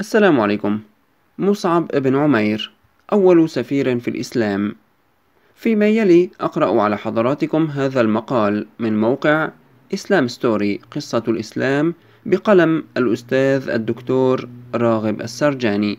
السلام عليكم مصعب بن عمير أول سفير في الإسلام فيما يلي أقرأ على حضراتكم هذا المقال من موقع إسلام ستوري قصة الإسلام بقلم الأستاذ الدكتور راغب السرجاني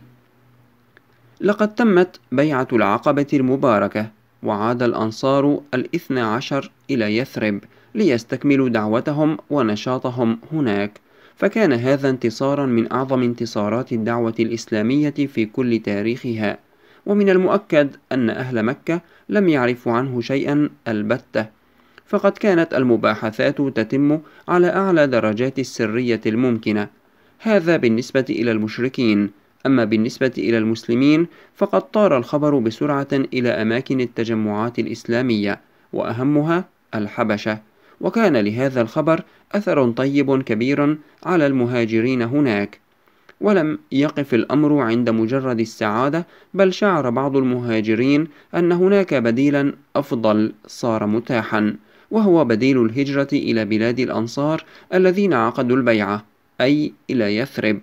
لقد تمت بيعة العقبة المباركة وعاد الأنصار الاثنى عشر إلى يثرب ليستكملوا دعوتهم ونشاطهم هناك فكان هذا انتصارا من أعظم انتصارات الدعوة الإسلامية في كل تاريخها ومن المؤكد أن أهل مكة لم يعرفوا عنه شيئا البتة فقد كانت المباحثات تتم على أعلى درجات السرية الممكنة هذا بالنسبة إلى المشركين أما بالنسبة إلى المسلمين فقد طار الخبر بسرعة إلى أماكن التجمعات الإسلامية وأهمها الحبشة وكان لهذا الخبر أثر طيب كبير على المهاجرين هناك ولم يقف الأمر عند مجرد السعادة بل شعر بعض المهاجرين أن هناك بديلا أفضل صار متاحا وهو بديل الهجرة إلى بلاد الأنصار الذين عقدوا البيعة أي إلى يثرب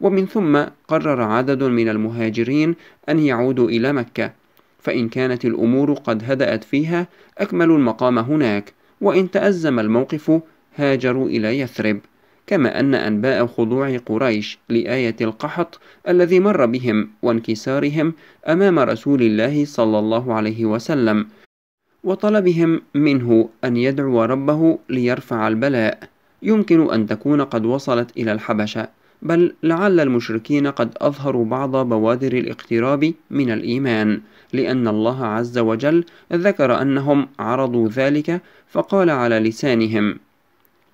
ومن ثم قرر عدد من المهاجرين أن يعودوا إلى مكة فإن كانت الأمور قد هدأت فيها أكملوا المقام هناك وإن تأزم الموقف هاجروا إلى يثرب كما أن أنباء خضوع قريش لآية القحط الذي مر بهم وانكسارهم أمام رسول الله صلى الله عليه وسلم وطلبهم منه أن يدعو ربه ليرفع البلاء يمكن أن تكون قد وصلت إلى الحبشة بل لعل المشركين قد أظهروا بعض بوادر الاقتراب من الإيمان لأن الله عز وجل ذكر أنهم عرضوا ذلك فقال على لسانهم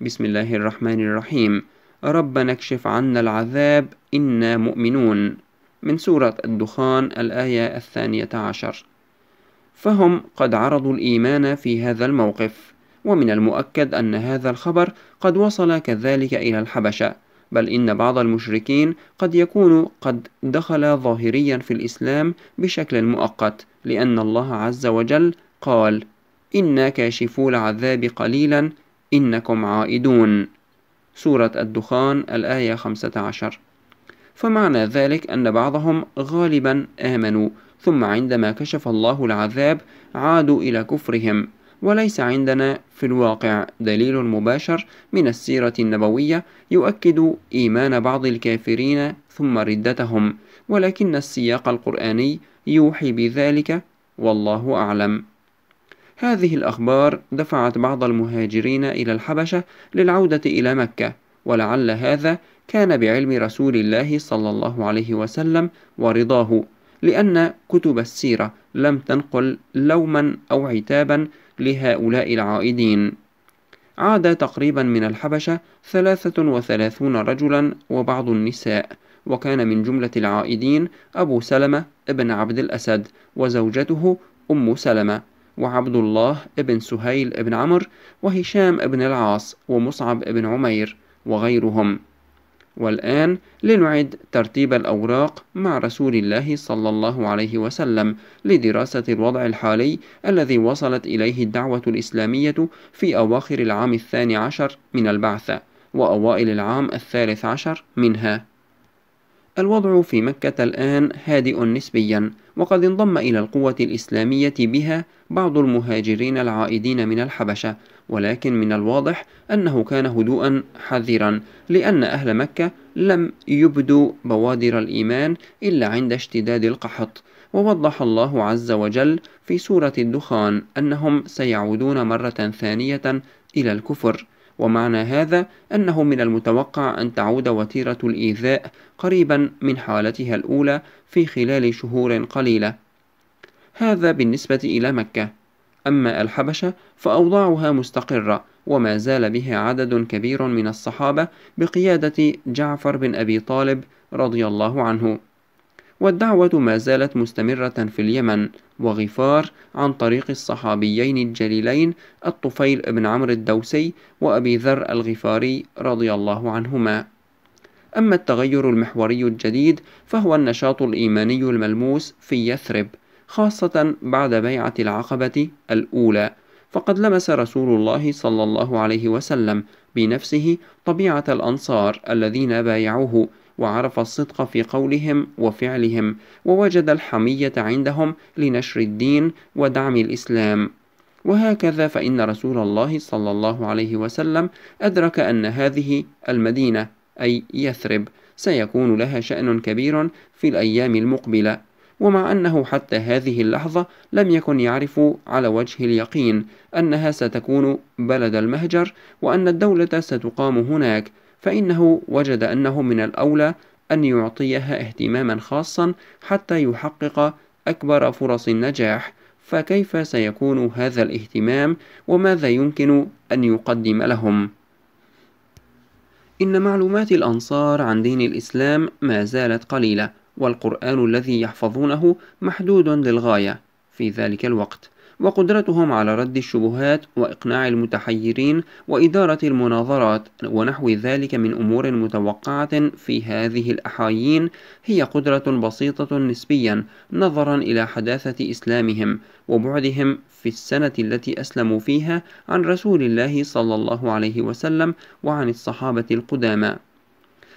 بسم الله الرحمن الرحيم ربنا اكشف عنا العذاب إنا مؤمنون من سورة الدخان الآية الثانية عشر فهم قد عرضوا الإيمان في هذا الموقف ومن المؤكد أن هذا الخبر قد وصل كذلك إلى الحبشة بل إن بعض المشركين قد يكون قد دخل ظاهريا في الإسلام بشكل مؤقت لأن الله عز وجل قال إنا كاشفو العذاب قليلا إنكم عائدون سورة الدخان الآية 15 فمعنى ذلك أن بعضهم غالبا آمنوا ثم عندما كشف الله العذاب عادوا إلى كفرهم وليس عندنا في الواقع دليل مباشر من السيرة النبوية يؤكد إيمان بعض الكافرين ثم ردتهم ولكن السياق القرآني يوحي بذلك والله أعلم هذه الأخبار دفعت بعض المهاجرين إلى الحبشة للعودة إلى مكة ولعل هذا كان بعلم رسول الله صلى الله عليه وسلم ورضاه لأن كتب السيرة لم تنقل لوما أو عتابا لهؤلاء العائدين عاد تقريبا من الحبشة ثلاثة وثلاثون رجلا وبعض النساء وكان من جملة العائدين أبو سلمة ابن عبد الأسد وزوجته أم سلمة وعبد الله ابن سهيل ابن عمر وهشام ابن العاص ومصعب ابن عمير وغيرهم والآن لنعد ترتيب الأوراق مع رسول الله صلى الله عليه وسلم لدراسة الوضع الحالي الذي وصلت إليه الدعوة الإسلامية في أواخر العام الثاني عشر من البعثة وأوائل العام الثالث عشر منها الوضع في مكة الآن هادئ نسبيا وقد انضم إلى القوة الإسلامية بها بعض المهاجرين العائدين من الحبشة ولكن من الواضح أنه كان هدوءا حذرا لأن أهل مكة لم يبدوا بوادر الإيمان إلا عند اشتداد القحط ووضح الله عز وجل في سورة الدخان أنهم سيعودون مرة ثانية إلى الكفر ومعنى هذا أنه من المتوقع أن تعود وتيرة الإيذاء قريبا من حالتها الأولى في خلال شهور قليلة هذا بالنسبة إلى مكة أما الحبشة فأوضاعها مستقرة وما زال بها عدد كبير من الصحابة بقيادة جعفر بن أبي طالب رضي الله عنه والدعوة ما زالت مستمرة في اليمن وغفار عن طريق الصحابيين الجليلين الطفيل بن عمرو الدوسي وأبي ذر الغفاري رضي الله عنهما أما التغير المحوري الجديد فهو النشاط الإيماني الملموس في يثرب خاصة بعد بيعة العقبة الأولى فقد لمس رسول الله صلى الله عليه وسلم بنفسه طبيعة الأنصار الذين بايعوه وعرف الصدق في قولهم وفعلهم ووجد الحمية عندهم لنشر الدين ودعم الإسلام وهكذا فإن رسول الله صلى الله عليه وسلم أدرك أن هذه المدينة أي يثرب سيكون لها شأن كبير في الأيام المقبلة ومع أنه حتى هذه اللحظة لم يكن يعرف على وجه اليقين أنها ستكون بلد المهجر وأن الدولة ستقام هناك فإنه وجد أنه من الأولى أن يعطيها اهتماما خاصا حتى يحقق أكبر فرص النجاح فكيف سيكون هذا الاهتمام وماذا يمكن أن يقدم لهم؟ إن معلومات الأنصار عن دين الإسلام ما زالت قليلة والقرآن الذي يحفظونه محدود للغاية في ذلك الوقت وقدرتهم على رد الشبهات وإقناع المتحيرين وإدارة المناظرات ونحو ذلك من أمور متوقعة في هذه الأحايين هي قدرة بسيطة نسبيا نظرا إلى حداثة إسلامهم وبعدهم في السنة التي أسلموا فيها عن رسول الله صلى الله عليه وسلم وعن الصحابة القدامى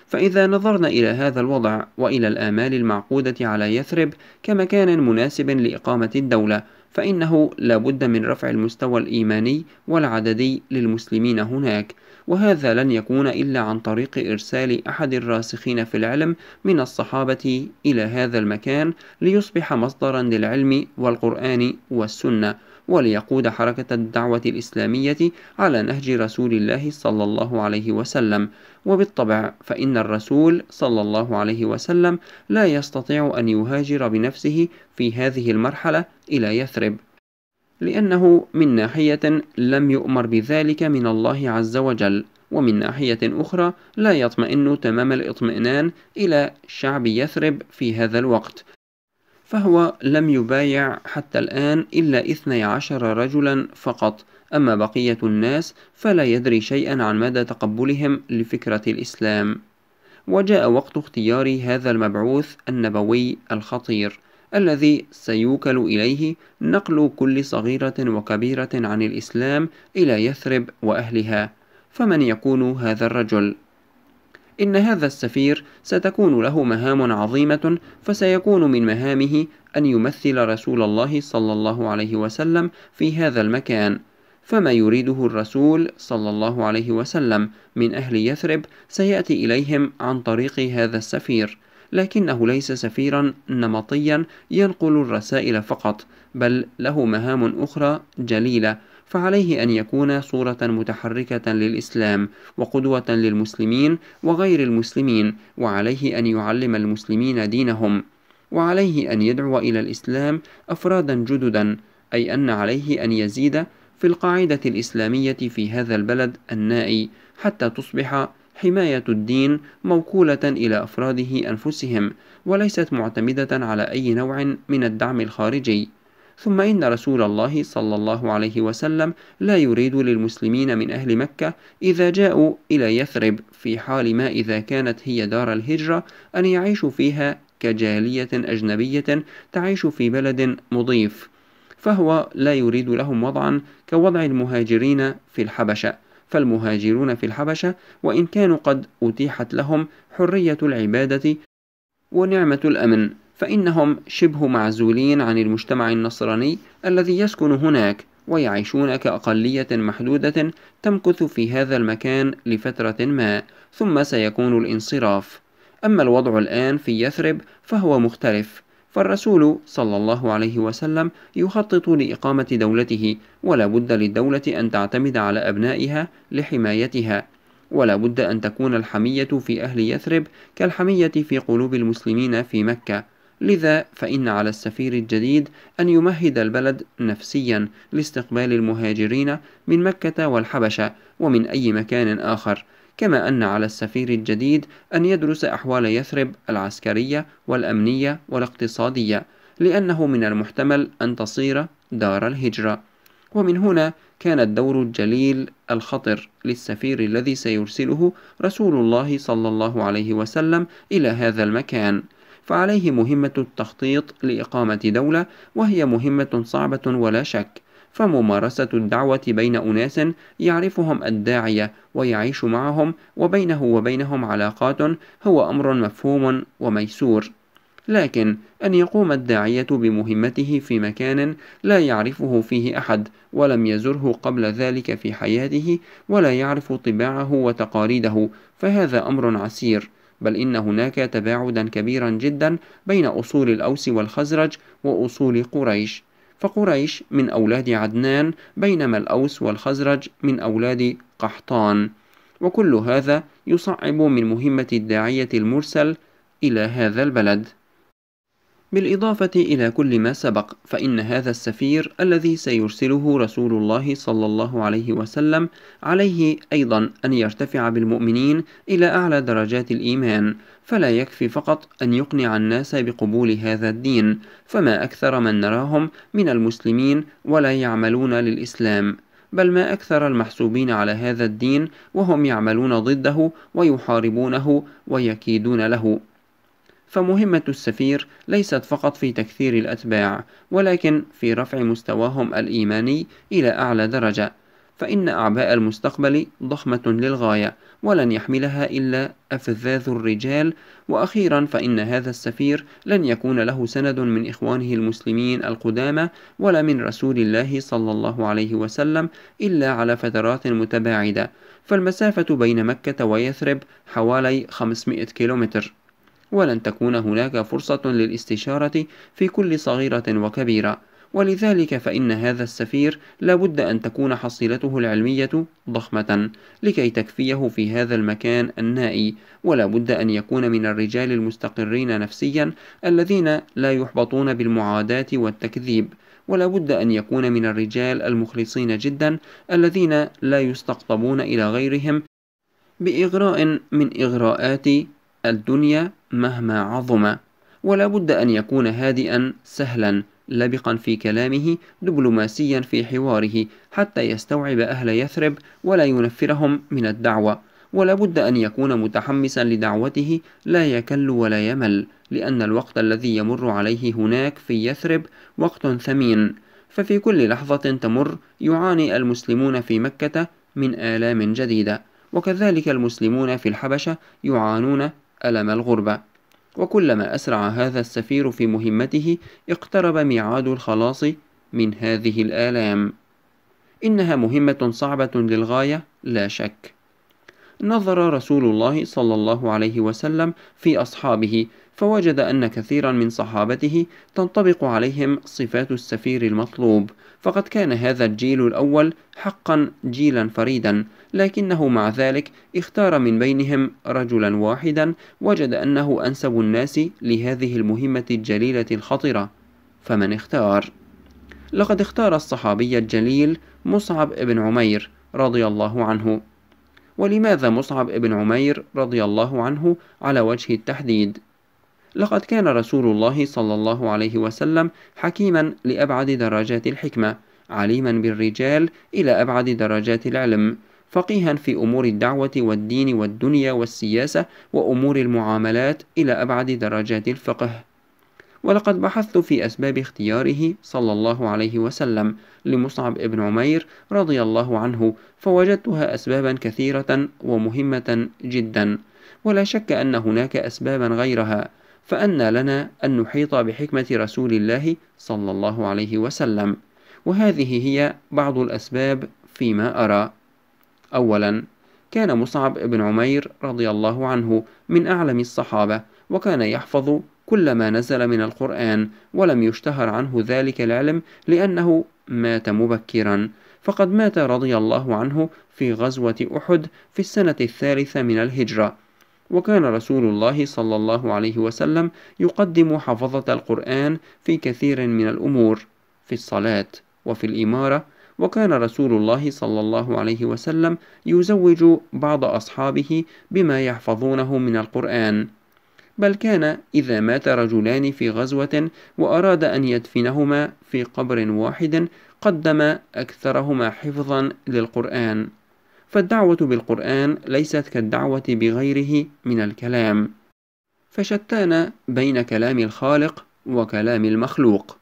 فإذا نظرنا إلى هذا الوضع وإلى الآمال المعقودة على يثرب كمكان مناسب لإقامة الدولة فإنه لا بد من رفع المستوى الإيماني والعددي للمسلمين هناك وهذا لن يكون إلا عن طريق إرسال أحد الراسخين في العلم من الصحابة إلى هذا المكان ليصبح مصدرا للعلم والقرآن والسنة وليقود حركة الدعوة الإسلامية على نهج رسول الله صلى الله عليه وسلم وبالطبع فإن الرسول صلى الله عليه وسلم لا يستطيع أن يهاجر بنفسه في هذه المرحلة إلى يثرب لأنه من ناحية لم يؤمر بذلك من الله عز وجل ومن ناحية أخرى لا يطمئن تمام الإطمئنان إلى شعب يثرب في هذا الوقت فهو لم يبايع حتى الآن إلا 12 رجلا فقط أما بقية الناس فلا يدري شيئا عن مدى تقبلهم لفكرة الإسلام وجاء وقت اختيار هذا المبعوث النبوي الخطير الذي سيوكل إليه نقل كل صغيرة وكبيرة عن الإسلام إلى يثرب وأهلها فمن يكون هذا الرجل؟ إن هذا السفير ستكون له مهام عظيمة فسيكون من مهامه أن يمثل رسول الله صلى الله عليه وسلم في هذا المكان فما يريده الرسول صلى الله عليه وسلم من أهل يثرب سيأتي إليهم عن طريق هذا السفير لكنه ليس سفيرا نمطيا ينقل الرسائل فقط بل له مهام أخرى جليلة فعليه أن يكون صورة متحركة للإسلام وقدوة للمسلمين وغير المسلمين وعليه أن يعلم المسلمين دينهم وعليه أن يدعو إلى الإسلام أفرادا جددا أي أن عليه أن يزيد في القاعدة الإسلامية في هذا البلد النائي حتى تصبح حماية الدين موكولة إلى أفراده أنفسهم وليست معتمدة على أي نوع من الدعم الخارجي ثم إن رسول الله صلى الله عليه وسلم لا يريد للمسلمين من أهل مكة إذا جاءوا إلى يثرب في حال ما إذا كانت هي دار الهجرة أن يعيشوا فيها كجالية أجنبية تعيش في بلد مضيف فهو لا يريد لهم وضعا كوضع المهاجرين في الحبشة فالمهاجرون في الحبشة وإن كانوا قد أتيحت لهم حرية العبادة ونعمة الأمن فإنهم شبه معزولين عن المجتمع النصراني الذي يسكن هناك ويعيشون كأقلية محدودة تمكث في هذا المكان لفترة ما ثم سيكون الانصراف أما الوضع الآن في يثرب فهو مختلف فالرسول صلى الله عليه وسلم يخطط لإقامة دولته ولا بد للدولة أن تعتمد على أبنائها لحمايتها ولا بد أن تكون الحمية في أهل يثرب كالحمية في قلوب المسلمين في مكة لذا فإن على السفير الجديد أن يمهد البلد نفسيا لاستقبال المهاجرين من مكة والحبشة ومن أي مكان آخر كما أن على السفير الجديد أن يدرس أحوال يثرب العسكرية والأمنية والاقتصادية لأنه من المحتمل أن تصير دار الهجرة ومن هنا كان الدور الجليل الخطر للسفير الذي سيرسله رسول الله صلى الله عليه وسلم إلى هذا المكان فعليه مهمة التخطيط لإقامة دولة وهي مهمة صعبة ولا شك فممارسة الدعوة بين أناس يعرفهم الداعية ويعيش معهم وبينه وبينهم علاقات هو أمر مفهوم وميسور لكن أن يقوم الداعية بمهمته في مكان لا يعرفه فيه أحد ولم يزره قبل ذلك في حياته ولا يعرف طباعه وتقاليده فهذا أمر عسير بل إن هناك تباعدا كبيرا جدا بين أصول الأوس والخزرج وأصول قريش فقريش من أولاد عدنان بينما الأوس والخزرج من أولاد قحطان وكل هذا يصعب من مهمة الداعية المرسل إلى هذا البلد بالإضافة إلى كل ما سبق فإن هذا السفير الذي سيرسله رسول الله صلى الله عليه وسلم عليه أيضا أن يرتفع بالمؤمنين إلى أعلى درجات الإيمان فلا يكفي فقط أن يقنع الناس بقبول هذا الدين فما أكثر من نراهم من المسلمين ولا يعملون للإسلام بل ما أكثر المحسوبين على هذا الدين وهم يعملون ضده ويحاربونه ويكيدون له فمهمة السفير ليست فقط في تكثير الأتباع، ولكن في رفع مستواهم الإيماني إلى أعلى درجة، فإن أعباء المستقبل ضخمة للغاية، ولن يحملها إلا أفذاذ الرجال، وأخيرا فإن هذا السفير لن يكون له سند من إخوانه المسلمين القدامى، ولا من رسول الله صلى الله عليه وسلم، إلا على فترات متباعدة، فالمسافة بين مكة ويثرب حوالي 500 كيلومتر. ولن تكون هناك فرصة للاستشارة في كل صغيرة وكبيرة ولذلك فإن هذا السفير لابد أن تكون حصيلته العلمية ضخمة لكي تكفيه في هذا المكان النائي ولابد أن يكون من الرجال المستقرين نفسيا الذين لا يحبطون بالمعاداة والتكذيب ولابد أن يكون من الرجال المخلصين جدا الذين لا يستقطبون إلى غيرهم بإغراء من إغراءات الدنيا مهما عظم ولا بد أن يكون هادئا سهلا لبقا في كلامه دبلوماسيا في حواره حتى يستوعب أهل يثرب ولا ينفرهم من الدعوة ولا بد أن يكون متحمسا لدعوته لا يكل ولا يمل لأن الوقت الذي يمر عليه هناك في يثرب وقت ثمين ففي كل لحظة تمر يعاني المسلمون في مكة من آلام جديدة وكذلك المسلمون في الحبشة يعانون ألم الغربة وكلما أسرع هذا السفير في مهمته اقترب ميعاد الخلاص من هذه الآلام إنها مهمة صعبة للغاية لا شك نظر رسول الله صلى الله عليه وسلم في أصحابه فوجد أن كثيرا من صحابته تنطبق عليهم صفات السفير المطلوب فقد كان هذا الجيل الأول حقا جيلا فريدا لكنه مع ذلك اختار من بينهم رجلا واحدا وجد أنه أنسب الناس لهذه المهمة الجليلة الخطرة فمن اختار؟ لقد اختار الصحابي الجليل مصعب بن عمير رضي الله عنه ولماذا مصعب بن عمير رضي الله عنه على وجه التحديد؟ لقد كان رسول الله صلى الله عليه وسلم حكيما لأبعد درجات الحكمة عليما بالرجال إلى أبعد درجات العلم فقيها في أمور الدعوة والدين والدنيا والسياسة وأمور المعاملات إلى أبعد درجات الفقه ولقد بحثت في أسباب اختياره صلى الله عليه وسلم لمصعب ابن عمير رضي الله عنه فوجدتها أسبابا كثيرة ومهمة جدا ولا شك أن هناك أسبابا غيرها فأنى لنا أن نحيط بحكمة رسول الله صلى الله عليه وسلم وهذه هي بعض الأسباب فيما أرى أولا كان مصعب بن عمير رضي الله عنه من أعلم الصحابة وكان يحفظ كل ما نزل من القرآن ولم يشتهر عنه ذلك العلم لأنه مات مبكرا فقد مات رضي الله عنه في غزوة أحد في السنة الثالثة من الهجرة وكان رسول الله صلى الله عليه وسلم يقدم حفظة القرآن في كثير من الأمور في الصلاة وفي الإمارة وكان رسول الله صلى الله عليه وسلم يزوج بعض أصحابه بما يحفظونه من القرآن بل كان إذا مات رجلان في غزوة وأراد أن يدفنهما في قبر واحد قدم أكثرهما حفظا للقرآن فالدعوة بالقرآن ليست كالدعوة بغيره من الكلام فشتان بين كلام الخالق وكلام المخلوق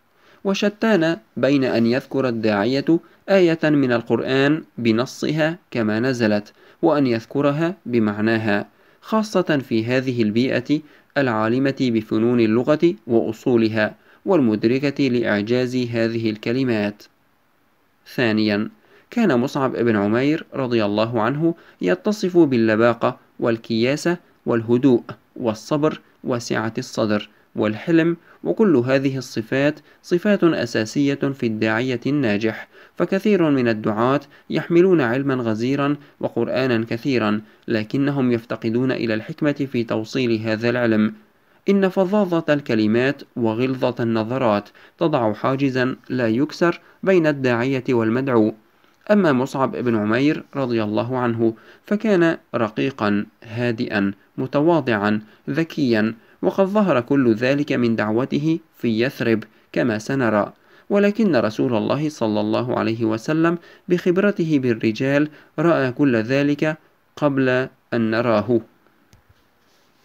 وشتان بين أن يذكر الداعية آية من القرآن بنصها كما نزلت وأن يذكرها بمعناها خاصة في هذه البيئة العالمة بفنون اللغة وأصولها والمدركة لإعجاز هذه الكلمات ثانياً كان مصعب بن عمير رضي الله عنه يتصف باللباقة والكياسة والهدوء والصبر وسعة الصدر والحلم وكل هذه الصفات صفات أساسية في الداعية الناجح فكثير من الدعاة يحملون علما غزيرا وقرآنا كثيرا لكنهم يفتقدون إلى الحكمة في توصيل هذا العلم إن فظاظة الكلمات وغلظة النظرات تضع حاجزا لا يكسر بين الداعية والمدعو أما مصعب بن عمير رضي الله عنه فكان رقيقا هادئا متواضعا ذكيا وقد ظهر كل ذلك من دعوته في يثرب كما سنرى ولكن رسول الله صلى الله عليه وسلم بخبرته بالرجال رأى كل ذلك قبل أن نراه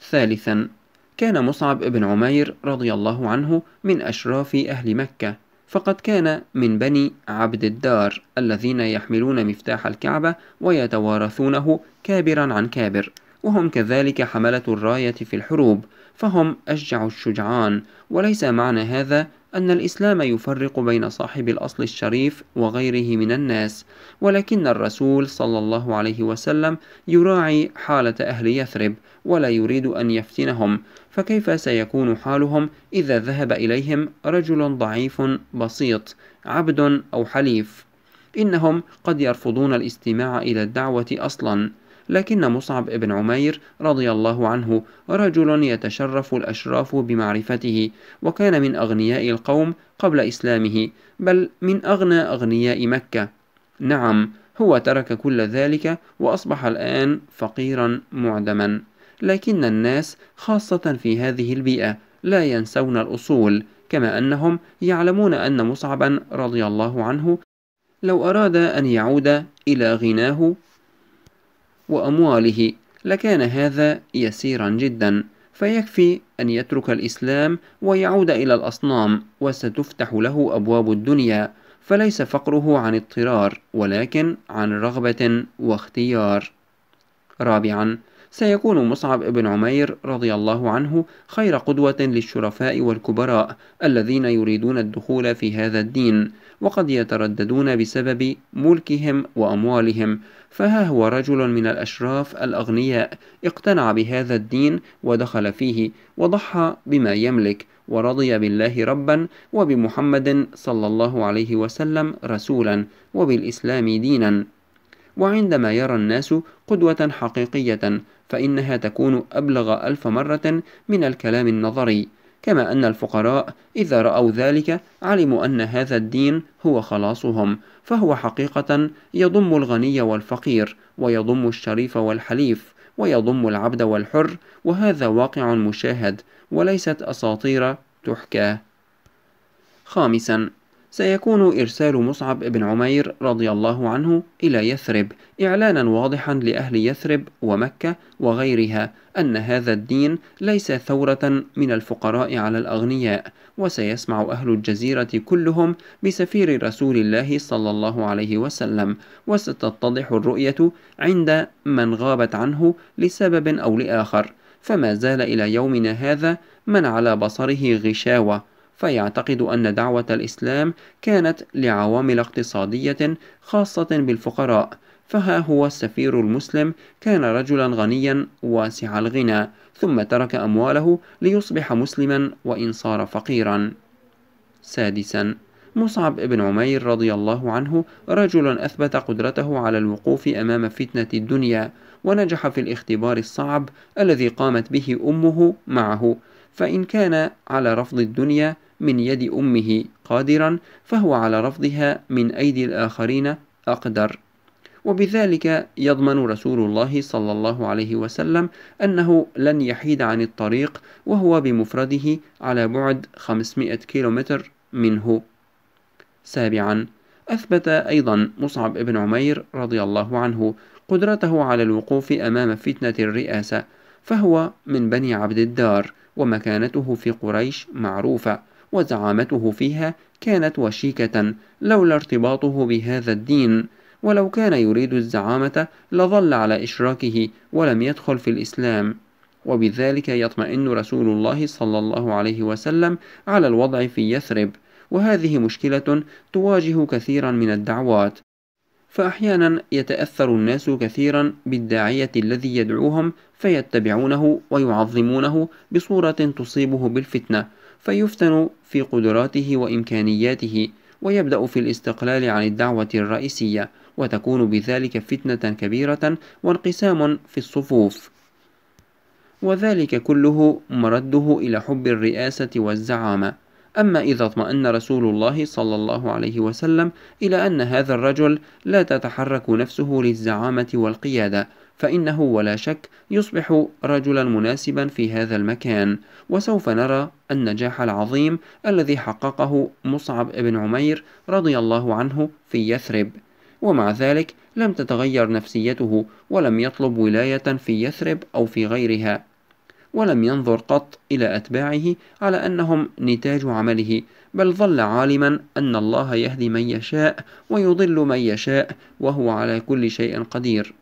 ثالثا كان مصعب بن عمير رضي الله عنه من أشراف أهل مكة فقد كان من بني عبد الدار الذين يحملون مفتاح الكعبة ويتوارثونه كابرا عن كابر وهم كذلك حملة الراية في الحروب فهم أشجع الشجعان وليس معنى هذا أن الإسلام يفرق بين صاحب الأصل الشريف وغيره من الناس، ولكن الرسول صلى الله عليه وسلم يراعي حالة أهل يثرب، ولا يريد أن يفتنهم، فكيف سيكون حالهم إذا ذهب إليهم رجل ضعيف بسيط، عبد أو حليف؟ إنهم قد يرفضون الاستماع إلى الدعوة أصلاً. لكن مصعب بن عمير رضي الله عنه رجل يتشرف الأشراف بمعرفته وكان من أغنياء القوم قبل إسلامه بل من أغنى أغنياء مكة نعم هو ترك كل ذلك وأصبح الآن فقيرا معدما لكن الناس خاصة في هذه البيئة لا ينسون الأصول كما أنهم يعلمون أن مصعبا رضي الله عنه لو أراد أن يعود إلى غناه وأمواله لكان هذا يسيرا جدا فيكفي أن يترك الإسلام ويعود إلى الأصنام وستفتح له أبواب الدنيا فليس فقره عن اضطرار ولكن عن رغبة واختيار رابعا سيكون مصعب بن عمير رضي الله عنه خير قدوة للشرفاء والكبراء الذين يريدون الدخول في هذا الدين وقد يترددون بسبب ملكهم وأموالهم فها هو رجل من الأشراف الأغنياء اقتنع بهذا الدين ودخل فيه وضحى بما يملك ورضي بالله ربا وبمحمد صلى الله عليه وسلم رسولا وبالإسلام دينا وعندما يرى الناس قدوة حقيقية فإنها تكون أبلغ ألف مرة من الكلام النظري كما أن الفقراء إذا رأوا ذلك علموا أن هذا الدين هو خلاصهم فهو حقيقة يضم الغني والفقير ويضم الشريف والحليف ويضم العبد والحر وهذا واقع مشاهد وليست أساطير تحكى خامسا سيكون إرسال مصعب بن عمير رضي الله عنه إلى يثرب إعلانا واضحا لأهل يثرب ومكة وغيرها أن هذا الدين ليس ثورة من الفقراء على الأغنياء وسيسمع أهل الجزيرة كلهم بسفير رسول الله صلى الله عليه وسلم وستتضح الرؤية عند من غابت عنه لسبب أو لآخر فما زال إلى يومنا هذا من على بصره غشاوة فيعتقد أن دعوة الإسلام كانت لعوامل اقتصادية خاصة بالفقراء فها هو السفير المسلم كان رجلا غنيا واسع الغنى ثم ترك أمواله ليصبح مسلما وإن صار فقيرا سادسا مصعب بن عمير رضي الله عنه رجل أثبت قدرته على الوقوف أمام فتنة الدنيا ونجح في الاختبار الصعب الذي قامت به أمه معه فإن كان على رفض الدنيا من يد أمه قادرا فهو على رفضها من أيدي الآخرين أقدر وبذلك يضمن رسول الله صلى الله عليه وسلم أنه لن يحيد عن الطريق وهو بمفرده على بعد 500 كيلومتر منه سابعا أثبت أيضا مصعب بن عمير رضي الله عنه قدرته على الوقوف أمام فتنة الرئاسة فهو من بني عبد الدار ومكانته في قريش معروفة وزعامته فيها كانت وشيكة لولا ارتباطه بهذا الدين ولو كان يريد الزعامة لظل على إشراكه ولم يدخل في الإسلام وبذلك يطمئن رسول الله صلى الله عليه وسلم على الوضع في يثرب وهذه مشكلة تواجه كثيرا من الدعوات فأحيانا يتأثر الناس كثيرا بالداعية الذي يدعوهم فيتبعونه ويعظمونه بصورة تصيبه بالفتنة فيفتن في قدراته وإمكانياته ويبدأ في الاستقلال عن الدعوة الرئيسية وتكون بذلك فتنة كبيرة وانقسام في الصفوف وذلك كله مرده إلى حب الرئاسة والزعامة أما إذا اطمأن رسول الله صلى الله عليه وسلم إلى أن هذا الرجل لا تتحرك نفسه للزعامة والقيادة فإنه ولا شك يصبح رجلا مناسبا في هذا المكان وسوف نرى النجاح العظيم الذي حققه مصعب بن عمير رضي الله عنه في يثرب ومع ذلك لم تتغير نفسيته ولم يطلب ولاية في يثرب أو في غيرها ولم ينظر قط إلى أتباعه على أنهم نتاج عمله بل ظل عالما أن الله يهدي من يشاء ويضل من يشاء وهو على كل شيء قدير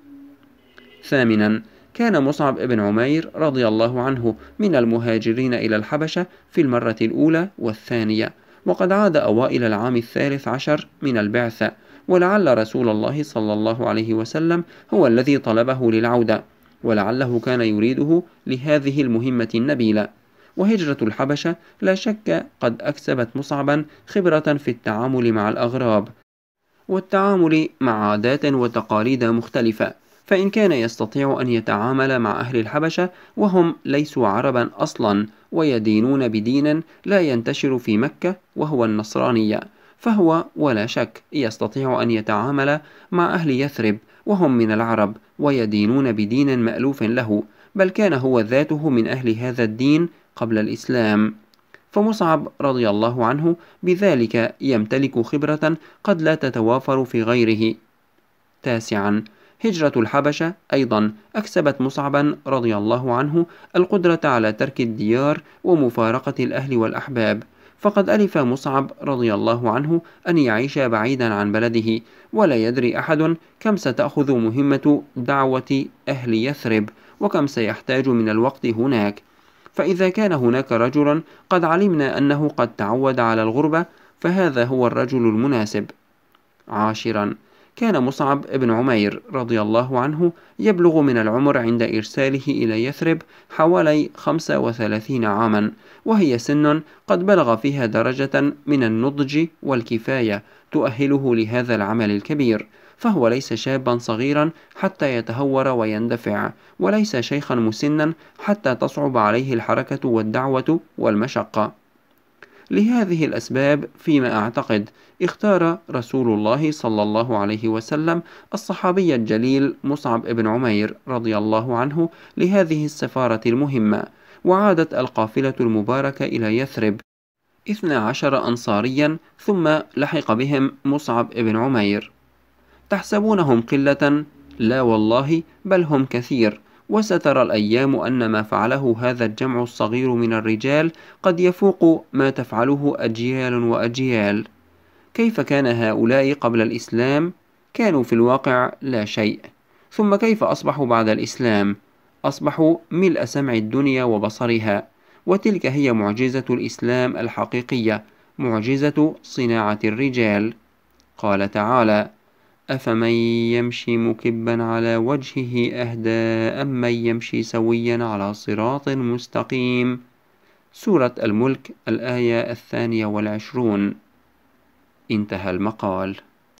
ثامنا كان مصعب بن عمير رضي الله عنه من المهاجرين إلى الحبشة في المرة الأولى والثانية وقد عاد أوائل العام الثالث عشر من البعثة ولعل رسول الله صلى الله عليه وسلم هو الذي طلبه للعودة ولعله كان يريده لهذه المهمة النبيلة وهجرة الحبشة لا شك قد أكسبت مصعبا خبرة في التعامل مع الأغراب والتعامل مع عادات وتقاليد مختلفة فإن كان يستطيع أن يتعامل مع أهل الحبشة وهم ليسوا عربا أصلا ويدينون بدين لا ينتشر في مكة وهو النصرانية فهو ولا شك يستطيع أن يتعامل مع أهل يثرب وهم من العرب ويدينون بدين مألوف له بل كان هو ذاته من أهل هذا الدين قبل الإسلام فمصعب رضي الله عنه بذلك يمتلك خبرة قد لا تتوافر في غيره تاسعا هجرة الحبشة أيضا أكسبت مصعبا رضي الله عنه القدرة على ترك الديار ومفارقة الأهل والأحباب فقد ألف مصعب رضي الله عنه أن يعيش بعيدا عن بلده ولا يدري أحد كم ستأخذ مهمة دعوة أهل يثرب وكم سيحتاج من الوقت هناك فإذا كان هناك رجل قد علمنا أنه قد تعود على الغربة فهذا هو الرجل المناسب عاشرا كان مصعب بن عمير رضي الله عنه يبلغ من العمر عند إرساله إلى يثرب حوالي 35 عاما وهي سن قد بلغ فيها درجة من النضج والكفاية تؤهله لهذا العمل الكبير فهو ليس شابا صغيرا حتى يتهور ويندفع وليس شيخا مسنا حتى تصعب عليه الحركة والدعوة والمشقة لهذه الأسباب فيما أعتقد اختار رسول الله صلى الله عليه وسلم الصحابي الجليل مصعب بن عمير رضي الله عنه لهذه السفارة المهمة وعادت القافلة المباركة إلى يثرب اثنى عشر أنصاريا ثم لحق بهم مصعب بن عمير تحسبونهم قلة لا والله بل هم كثير وسترى الأيام أن ما فعله هذا الجمع الصغير من الرجال قد يفوق ما تفعله أجيال وأجيال كيف كان هؤلاء قبل الإسلام؟ كانوا في الواقع لا شيء ثم كيف أصبحوا بعد الإسلام؟ أصبحوا ملء سمع الدنيا وبصرها وتلك هي معجزة الإسلام الحقيقية معجزة صناعة الرجال قال تعالى أفمن يمشي مكبا على وجهه أهدى أم من يمشي سويا على صراط مستقيم سورة الملك الآية الثانية والعشرون انتهى المقال